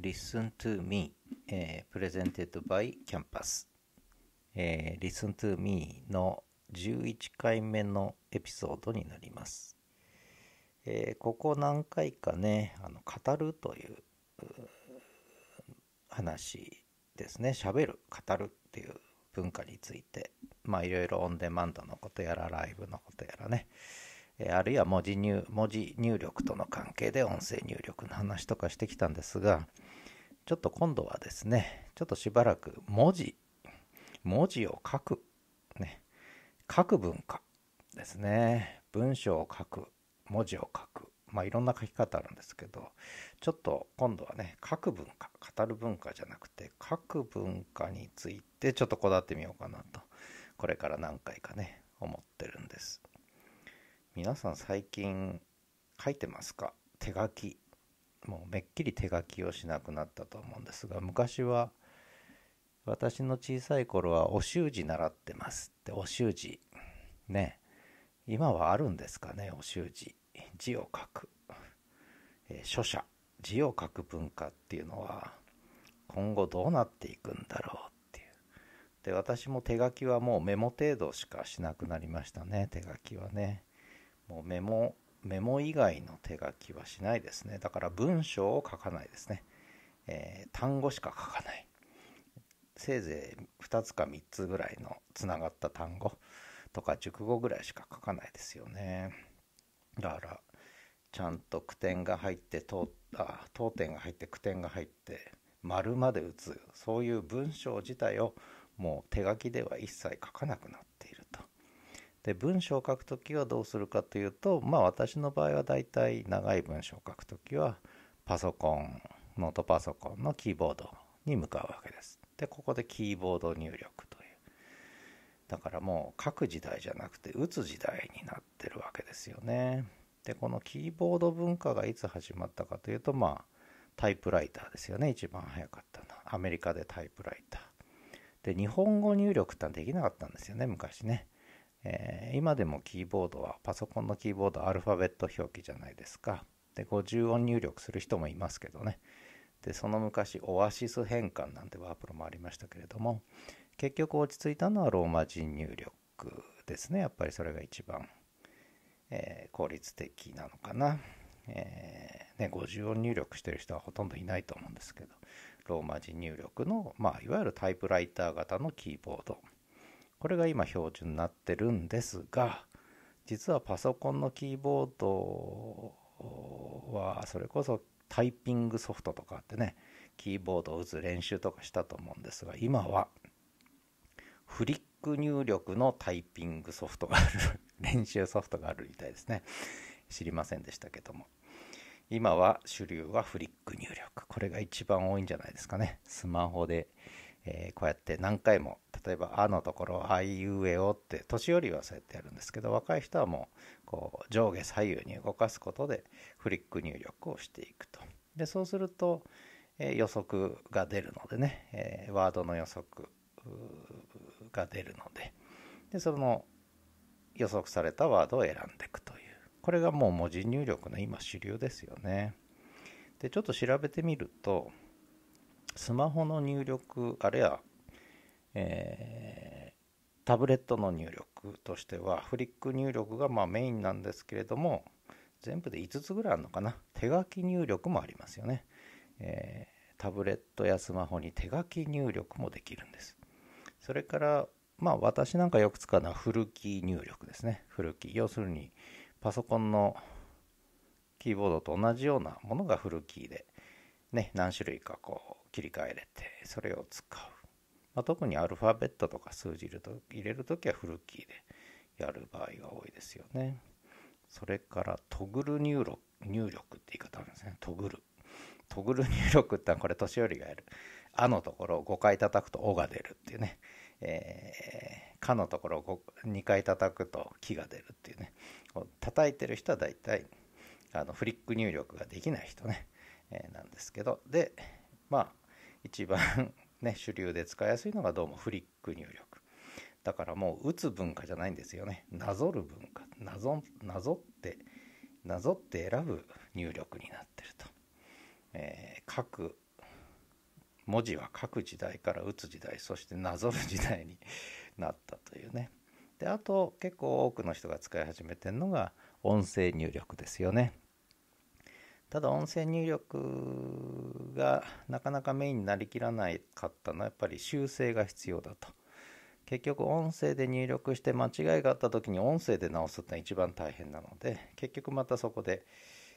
Listen to Me、えー、Presented by Campus、えー、Listen to Me の11回目のエピソードになります、えー、ここ何回かねあの語るという話ですね喋る語るっていう文化についてまあいろいろオンデマンドのことやらライブのことやらね、あるいは文字入文字入力との関係で音声入力の話とかしてきたんですがちょっと今度はですねちょっとしばらく文字文字を書くね書く文化ですね文章を書く文字を書くまあいろんな書き方あるんですけどちょっと今度はね書く文化語る文化じゃなくて書く文化についてちょっとこだわってみようかなとこれから何回かね思ってるんです。皆さん最近書いてますか手書きもうめっきり手書きをしなくなったと思うんですが昔は私の小さい頃はお習字習ってますってお習字ね今はあるんですかねお習字字を書く、えー、書写字を書く文化っていうのは今後どうなっていくんだろうっていうで私も手書きはもうメモ程度しかしなくなりましたね手書きはねもうメモメモ以外の手書きはしないですねだから文章を書かないですね、えー、単語しか書かないせいぜい2つか3つぐらいのつながった単語とか熟語ぐらいしか書かないですよねだからちゃんと句点が入って当あ当点が入って句点が入って丸まで打つそういう文章自体をもう手書きでは一切書かなくなっているで文章を書くときはどうするかというとまあ私の場合はだいたい長い文章を書くときはパソコンノートパソコンのキーボードに向かうわけです。でここでキーボード入力というだからもう書く時代じゃなくて打つ時代になってるわけですよね。でこのキーボード文化がいつ始まったかというとまあタイプライターですよね一番早かったのはアメリカでタイプライターで日本語入力ってのはできなかったんですよね昔ねえー、今でもキーボードはパソコンのキーボードアルファベット表記じゃないですかで50音入力する人もいますけどねでその昔オアシス変換なんてワープロもありましたけれども結局落ち着いたのはローマ字入力ですねやっぱりそれが一番、えー、効率的なのかな、えー、ね、50音入力してる人はほとんどいないと思うんですけどローマ字入力の、まあ、いわゆるタイプライター型のキーボードこれが今標準になってるんですが実はパソコンのキーボードはそれこそタイピングソフトとかあってねキーボードを打つ練習とかしたと思うんですが今はフリック入力のタイピングソフトがある練習ソフトがあるみたいですね知りませんでしたけども今は主流はフリック入力これが一番多いんじゃないですかねスマホでえー、こうやって何回も例えば「あ」のところ「あいうえお」って年寄りはそうやってやるんですけど若い人はもうこう上下左右に動かすことでフリック入力をしていくと。でそうすると、えー、予測が出るのでね、えー、ワードの予測が出るのででその予測されたワードを選んでいくというこれがもう文字入力の今主流ですよね。でちょっと調べてみるとスマホの入力あるいは、えー、タブレットの入力としてはフリック入力がまメインなんですけれども全部で5つぐらいあるのかな手書き入力もありますよね、えー、タブレットやスマホに手書き入力もできるんですそれからまあ私なんかよく使うのは古き入力ですね古き要するにパソコンのキーボードと同じようなものが古キーで、ね、何種類かこう、切り替えれてそれを使う、まあ、特にアルファベットとか数字入れると入れる時はフルキーでやる場合が多いですよねそれからトグル入力入力って言い方あるんですねトグルトグル入力ってのはこれ年寄りがやる「あ」のところを5回叩くと「お」が出るっていうねえー、かのところを2回叩くと木が出るっていうね叩いてる人は大体あのフリック入力ができない人ね、えー、なんですけどでまあ一番ね主流で使いやすいのがどうもフリック入力だからもう打つ文化じゃないんですよねなぞる文化なぞなぞってなぞって選ぶ入力になってると、えー、各文字は各時代から打つ時代そしてなぞる時代になったというねであと結構多くの人が使い始めてるのが音声入力ですよねただ音声入力がなかなかメインになりきらないかったのはやっぱり修正が必要だと結局音声で入力して間違いがあった時に音声で直すってのは一番大変なので結局またそこで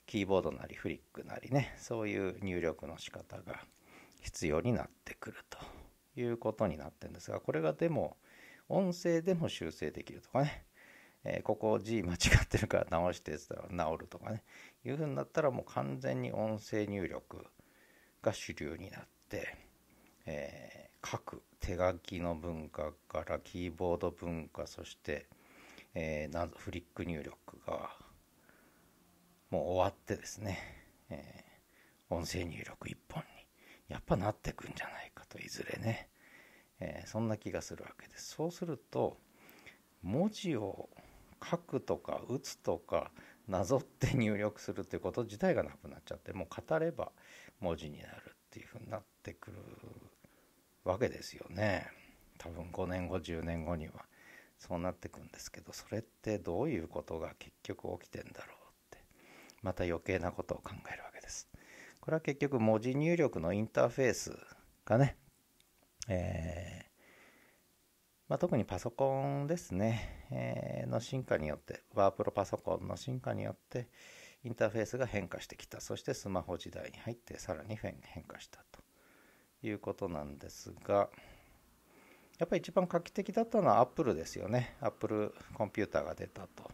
キーボードなりフリックなりねそういう入力の仕方が必要になってくるということになってるんですがこれがでも音声でも修正できるとかねえここ G 間違ってるから直してって言ったら治るとかねいうふうになったらもう完全に音声入力が主流になって、えー、書く手書きの文化からキーボード文化そして、えー、フリック入力がもう終わってですね、えー、音声入力一本にやっぱなってくんじゃないかといずれね、えー、そんな気がするわけですそうすると文字を書くとか打つとかなぞって入力するっいうこと自体がなくなっちゃってもう語れば文字になるっていうふうになってくるわけですよね多分5年後10年後にはそうなってくんですけどそれってどういうことが結局起きてんだろうってまた余計なことを考えるわけです。これは結局文字入力のインターフェースがね、えーまあ、特にパソコンですね、えー、の進化によって、ワープロパソコンの進化によって、インターフェースが変化してきた。そしてスマホ時代に入ってさらに変化したということなんですが、やっぱり一番画期的だったのは Apple ですよね。Apple コンピューターが出たと。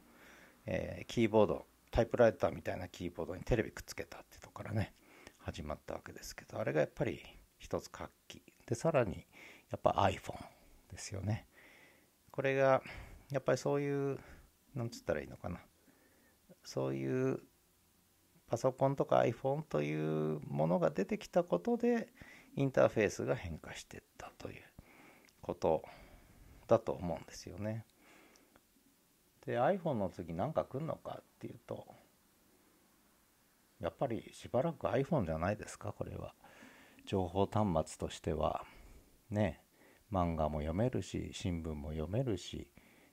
えー、キーボード、タイプライターみたいなキーボードにテレビくっつけたってとこからね、始まったわけですけど、あれがやっぱり一つ画期。で、さらにやっぱ iPhone。ですよね。これがやっぱりそういうなんつったらいいのかなそういうパソコンとか iPhone というものが出てきたことでインターフェースが変化してったということだと思うんですよね。で iPhone の次何か来んのかっていうとやっぱりしばらく iPhone じゃないですかこれは。情報端末としてはね漫画も読めるし新聞も読めるし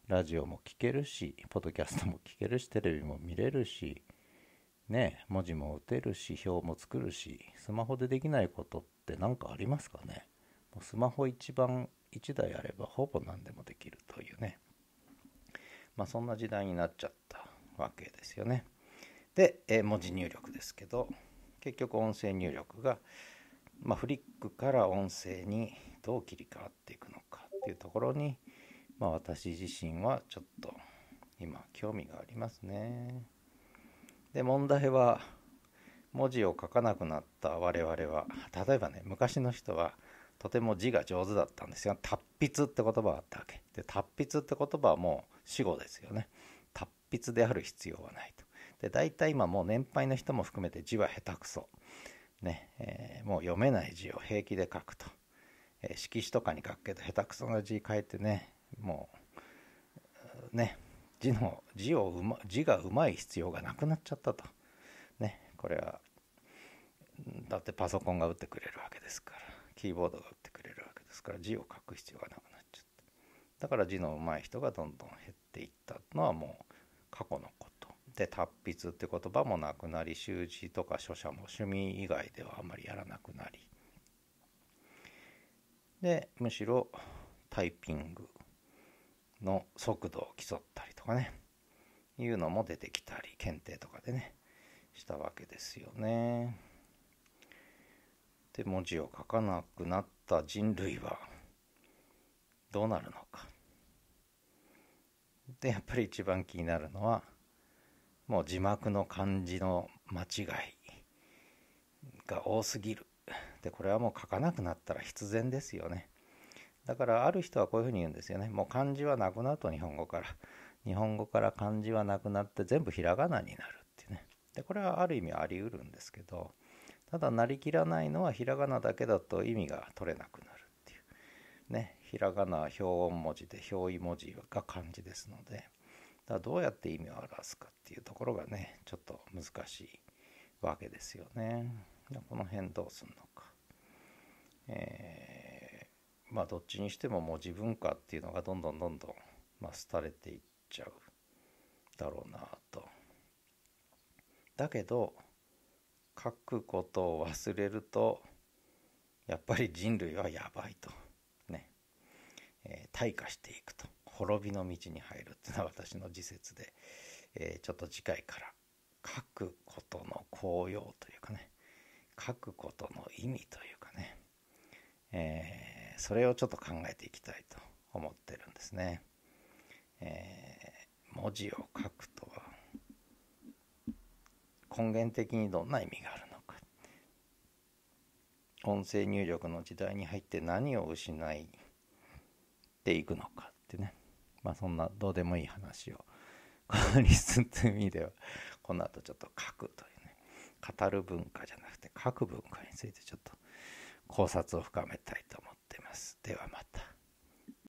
ラジオも聞けるしポッドキャストも聞けるしテレビも見れるしね文字も打てるし表も作るしスマホでできないことって何かありますかねもうスマホ一番1台あればほぼ何でもできるというねまあそんな時代になっちゃったわけですよねで、え文字入力ですけど結局音声入力がまあ、フリックから音声にどう切り替わっていくのかっていうところに、まあ、私自身はちょっと今興味がありますね。で問題は文字を書かなくなった我々は例えばね昔の人はとても字が上手だったんですよ達筆って言葉があったわけで達筆って言葉はもう死語ですよね達筆である必要はないとで大体今もう年配の人も含めて字は下手くそねえー、もう読めない字を平気で書くと、えー、色紙とかに書くけど下手くそな字書いてねもうね字の字をう、ま、字がうまい必要がなくなっちゃったと、ね、これはだってパソコンが打ってくれるわけですからキーボードが打ってくれるわけですから字を書く必要がなくなっちゃっただから字のうまい人がどんどん減っていったのはもう過去のことで達筆って言葉もなくなり習字とか書写も趣味以外ではあんまりやらなくなりでむしろタイピングの速度を競ったりとかねいうのも出てきたり検定とかでねしたわけですよね。で文字を書かなくなった人類はどうなるのか。でやっぱり一番気になるのはもう字幕の漢字の間違いが多すぎるでこれはもう書かなくなったら必然ですよねだからある人はこういうふうに言うんですよねもう漢字はなくなると日本語から日本語から漢字はなくなって全部ひらがなになるってうねでこれはある意味ありうるんですけどただなりきらないのはひらがなだけだと意味が取れなくなるっていうねひらがなは表音文字で表意文字が漢字ですのでだどうやって意味を表すかっていうところがねちょっと難しいわけですよね。この辺どうすんのか。えー、まあどっちにしてももう自分かっていうのがどんどんどんどん、まあ、廃れていっちゃうだろうなと。だけど書くことを忘れるとやっぱり人類はやばいとね、えー、退化していくと。滅びの道に入るっていうのは私の自説で、えー、ちょっと次回から書くことの効用というかね書くことの意味というかね、えー、それをちょっと考えていきたいと思ってるんですね。えー、文字を書くとは根源的にどんな意味があるのか音声入力の時代に入って何を失いていくのかってねまあそんなどうでもいい話を このリスンいう意味ではこの後ちょっと書くというね語る文化じゃなくて書く文化についてちょっと考察を深めたいと思ってますではまた。